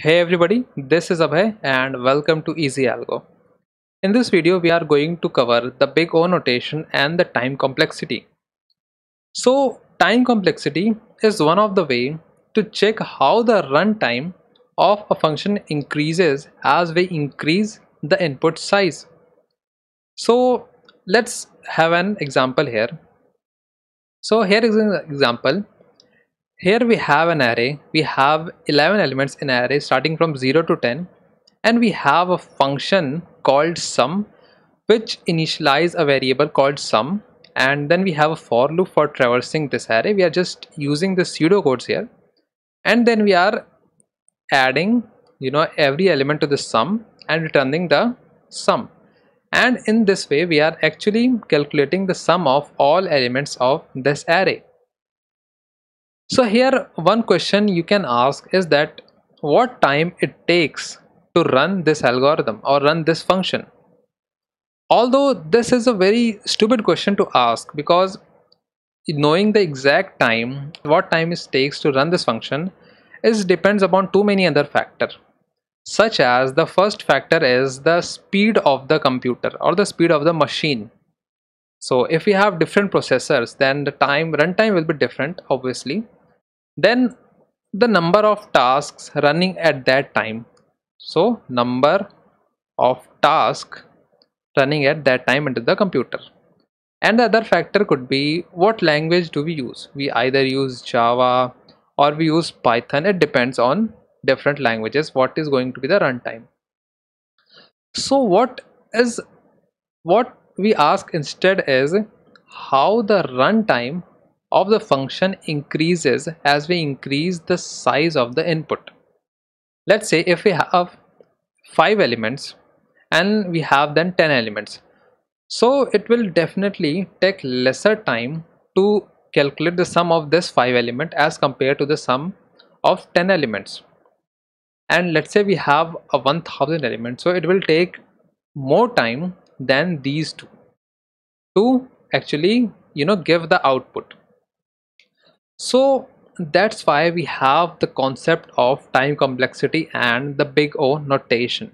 Hey everybody, this is Abhay and welcome to Easy Algo. In this video, we are going to cover the big O notation and the time complexity. So time complexity is one of the way to check how the runtime of a function increases as we increase the input size. So let's have an example here. So here is an example here we have an array, we have 11 elements in array starting from 0 to 10 and we have a function called sum which initialize a variable called sum and then we have a for loop for traversing this array. We are just using the pseudo codes here and then we are adding you know every element to the sum and returning the sum and in this way we are actually calculating the sum of all elements of this array so here one question you can ask is that what time it takes to run this algorithm or run this function. Although this is a very stupid question to ask because knowing the exact time what time it takes to run this function is depends upon too many other factors. such as the first factor is the speed of the computer or the speed of the machine so if we have different processors then the time runtime will be different obviously then the number of tasks running at that time so number of task running at that time into the computer and the other factor could be what language do we use we either use java or we use python it depends on different languages what is going to be the runtime so what is what we ask instead is how the runtime of the function increases as we increase the size of the input. Let's say if we have 5 elements and we have then 10 elements. So it will definitely take lesser time to calculate the sum of this 5 element as compared to the sum of 10 elements. And let's say we have a 1000 element. So it will take more time than these two to actually you know give the output so that's why we have the concept of time complexity and the big O notation.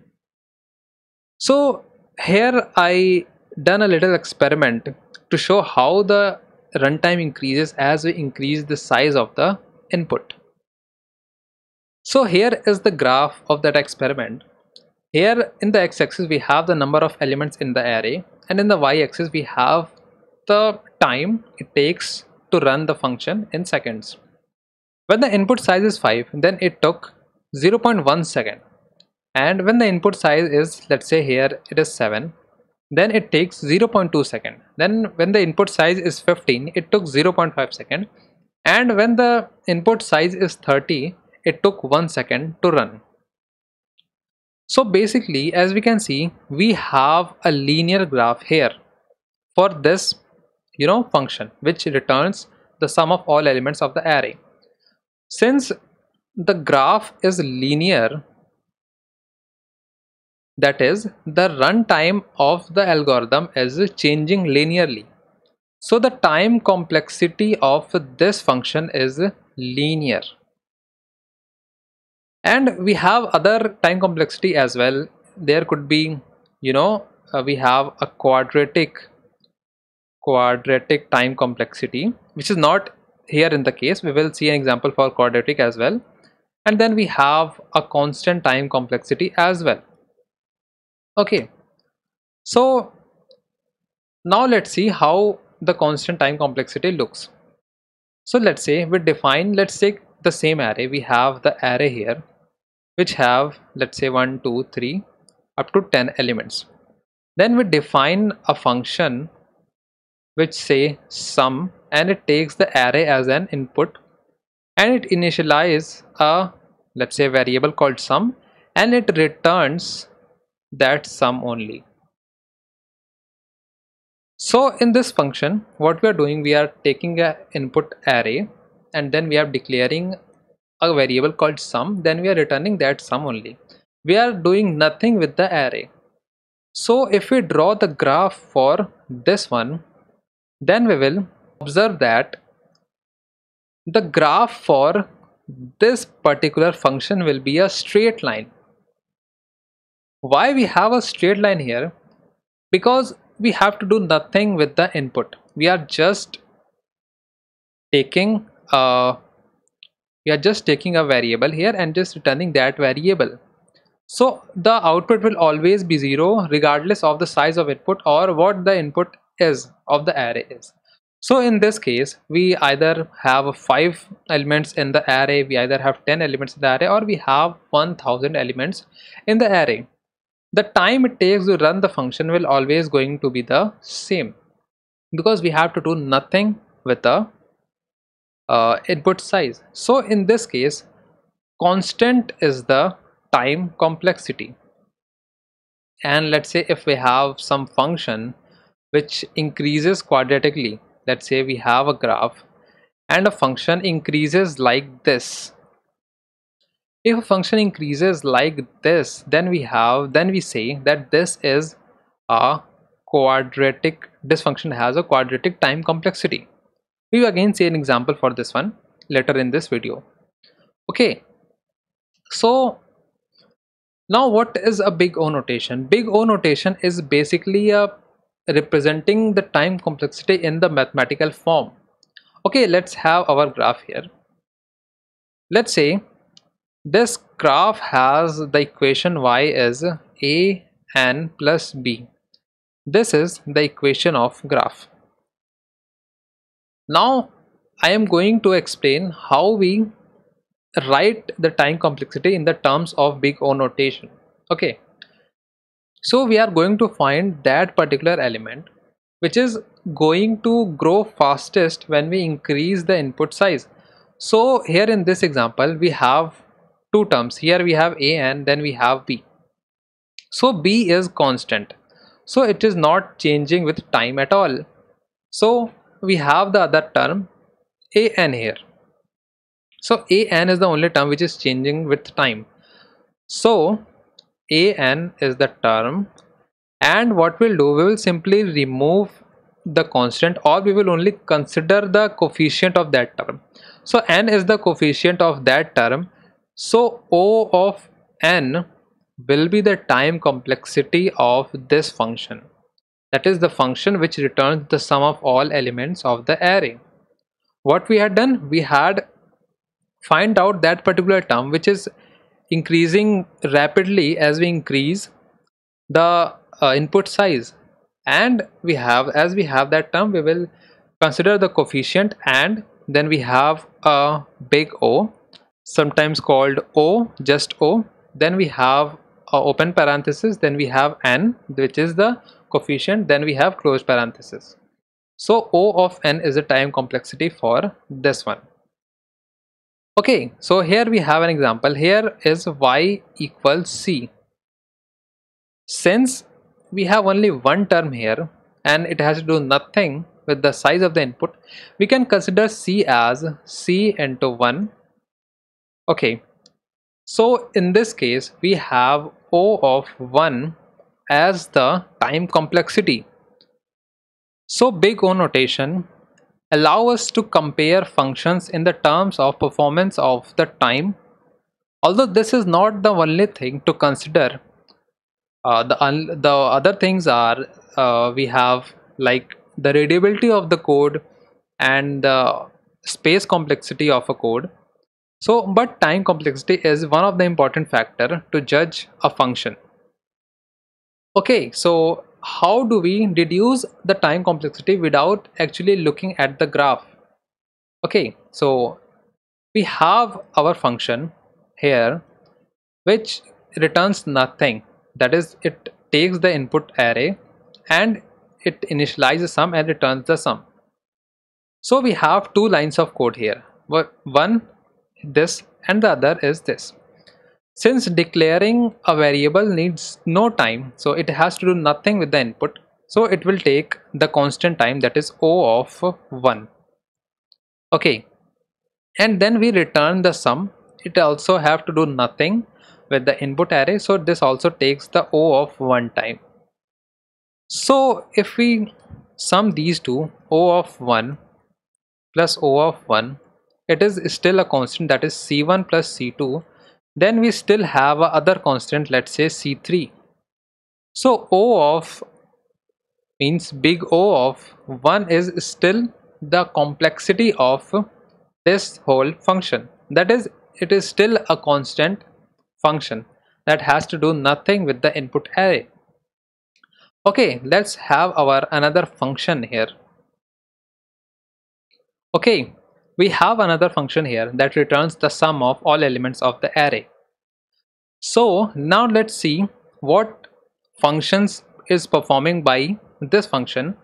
So here I done a little experiment to show how the runtime increases as we increase the size of the input. So here is the graph of that experiment. Here in the x-axis we have the number of elements in the array and in the y-axis we have the time it takes to run the function in seconds. When the input size is 5, then it took 0.1 second. And when the input size is, let's say here it is 7, then it takes 0.2 second. Then when the input size is 15, it took 0.5 second. And when the input size is 30, it took 1 second to run. So basically, as we can see, we have a linear graph here for this you know function which returns the sum of all elements of the array since the graph is linear that is the runtime of the algorithm is changing linearly so the time complexity of this function is linear and we have other time complexity as well there could be you know uh, we have a quadratic quadratic time complexity, which is not here in the case. We will see an example for quadratic as well. And then we have a constant time complexity as well. Okay. So now let's see how the constant time complexity looks. So let's say we define, let's take the same array. We have the array here, which have, let's say 1, 2, 3, up to 10 elements. Then we define a function which say sum and it takes the array as an input and it initializes a let's say variable called sum and it returns that sum only. So in this function what we are doing we are taking a input array and then we are declaring a variable called sum then we are returning that sum only. We are doing nothing with the array. So if we draw the graph for this one then we will observe that the graph for this particular function will be a straight line why we have a straight line here because we have to do nothing with the input we are just taking a we are just taking a variable here and just returning that variable so the output will always be zero regardless of the size of input or what the input is of the array is so in this case we either have five elements in the array we either have 10 elements in the array or we have 1000 elements in the array the time it takes to run the function will always going to be the same because we have to do nothing with the uh, input size so in this case constant is the time complexity and let's say if we have some function which increases quadratically let's say we have a graph and a function increases like this if a function increases like this then we have then we say that this is a quadratic this function has a quadratic time complexity we will again see an example for this one later in this video okay so now what is a big o notation big o notation is basically a representing the time complexity in the mathematical form. Okay, let's have our graph here. Let's say this graph has the equation y is a n plus b. This is the equation of graph. Now I am going to explain how we write the time complexity in the terms of big O notation. Okay, so we are going to find that particular element which is going to grow fastest when we increase the input size. So here in this example we have two terms here we have a and then we have b. So b is constant so it is not changing with time at all. So we have the other term a n here. So a n is the only term which is changing with time. So an is the term and what we'll do we will simply remove the constant or we will only consider the coefficient of that term so n is the coefficient of that term so o of n will be the time complexity of this function that is the function which returns the sum of all elements of the array what we had done we had find out that particular term which is increasing rapidly as we increase the uh, input size and we have as we have that term we will consider the coefficient and then we have a big O sometimes called O just O then we have open parenthesis then we have n which is the coefficient then we have closed parenthesis so O of n is the time complexity for this one Okay, so here we have an example. Here is y equals c. Since we have only one term here and it has to do nothing with the size of the input, we can consider c as c into 1. Okay, so in this case, we have O of 1 as the time complexity. So big O notation allow us to compare functions in the terms of performance of the time. Although this is not the only thing to consider, uh, the, the other things are uh, we have like the readability of the code and the space complexity of a code. So, but time complexity is one of the important factor to judge a function. Okay, so how do we deduce the time complexity without actually looking at the graph okay so we have our function here which returns nothing that is it takes the input array and it initializes sum and returns the sum so we have two lines of code here one this and the other is this since declaring a variable needs no time, so it has to do nothing with the input. So it will take the constant time that is O of 1. Okay. And then we return the sum. It also have to do nothing with the input array. So this also takes the O of 1 time. So if we sum these two O of 1 plus O of 1, it is still a constant that is C1 plus C2 then we still have a other constant let's say c3 so o of means big o of 1 is still the complexity of this whole function that is it is still a constant function that has to do nothing with the input array okay let's have our another function here okay we have another function here that returns the sum of all elements of the array. So now let's see what functions is performing by this function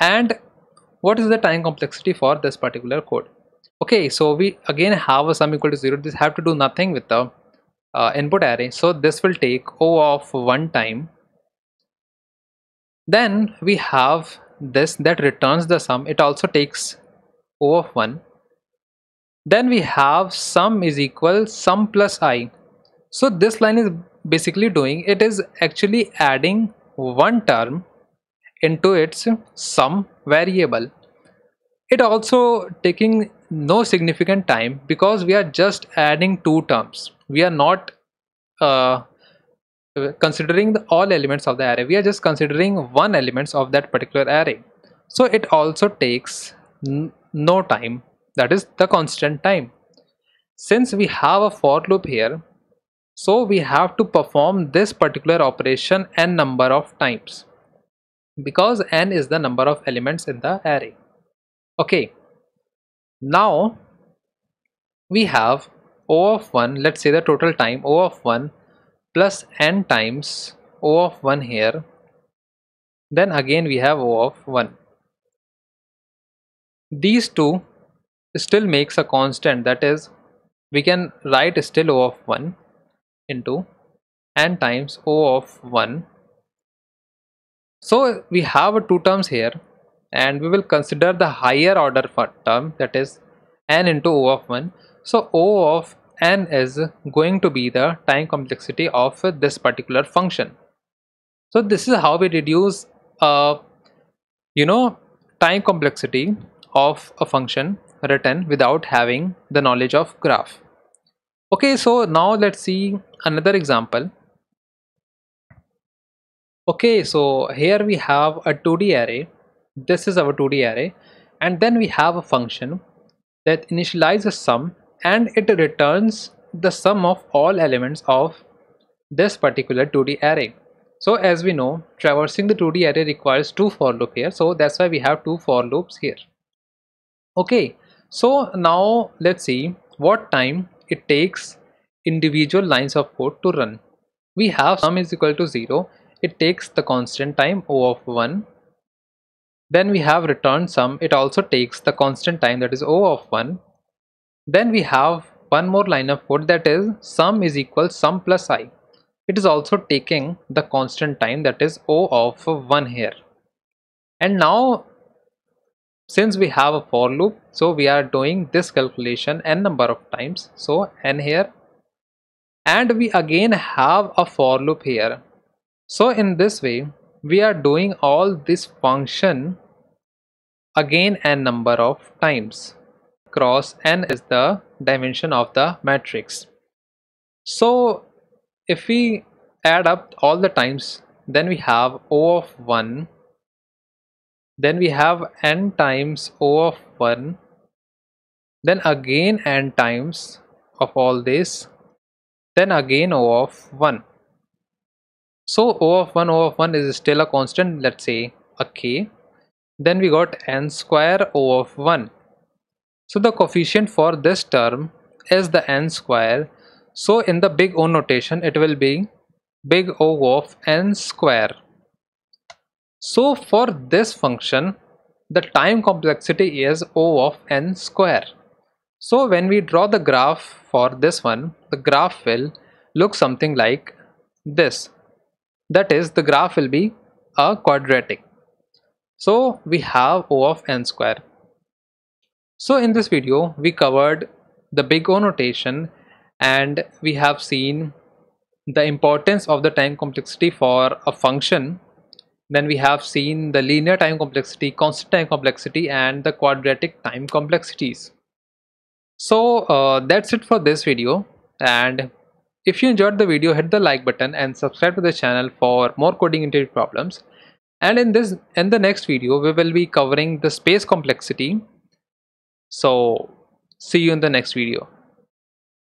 and what is the time complexity for this particular code. Okay, so we again have a sum equal to 0. This have to do nothing with the uh, input array. So this will take O of 1 time. Then we have this that returns the sum. It also takes O of 1. Then we have sum is equal sum plus i. So this line is basically doing it is actually adding one term into its sum variable. It also taking no significant time because we are just adding two terms. We are not uh, considering the all elements of the array. We are just considering one elements of that particular array. So it also takes no time that is the constant time. Since we have a for loop here so we have to perform this particular operation n number of times because n is the number of elements in the array. Okay now we have O of 1 let's say the total time O of 1 plus n times O of 1 here then again we have O of 1 these two still makes a constant that is we can write still O of 1 into n times O of 1 so we have two terms here and we will consider the higher order term that is n into O of 1 so O of n is going to be the time complexity of this particular function so this is how we reduce uh, you know time complexity of a function written without having the knowledge of graph. Okay, so now let's see another example. Okay, so here we have a 2D array. This is our 2D array. And then we have a function that initializes sum and it returns the sum of all elements of this particular 2D array. So as we know, traversing the 2D array requires two for loop here. So that's why we have two for loops here okay so now let's see what time it takes individual lines of code to run we have sum is equal to 0 it takes the constant time o of 1 then we have return sum it also takes the constant time that is o of 1 then we have one more line of code that is sum is equal sum plus i it is also taking the constant time that is o of 1 here and now since we have a for loop so we are doing this calculation n number of times so n here and we again have a for loop here so in this way we are doing all this function again n number of times cross n is the dimension of the matrix so if we add up all the times then we have o of 1 then we have n times O of 1 then again n times of all this then again O of 1 so O of 1 O of 1 is still a constant let's say a k then we got n square O of 1 so the coefficient for this term is the n square so in the big O notation it will be big O of n square so for this function, the time complexity is O of n square. So when we draw the graph for this one, the graph will look something like this. That is, the graph will be a quadratic. So we have O of n square. So in this video, we covered the big O notation and we have seen the importance of the time complexity for a function then we have seen the linear time complexity, constant time complexity and the quadratic time complexities. So uh, that's it for this video and if you enjoyed the video hit the like button and subscribe to the channel for more coding interview problems and in this in the next video we will be covering the space complexity so see you in the next video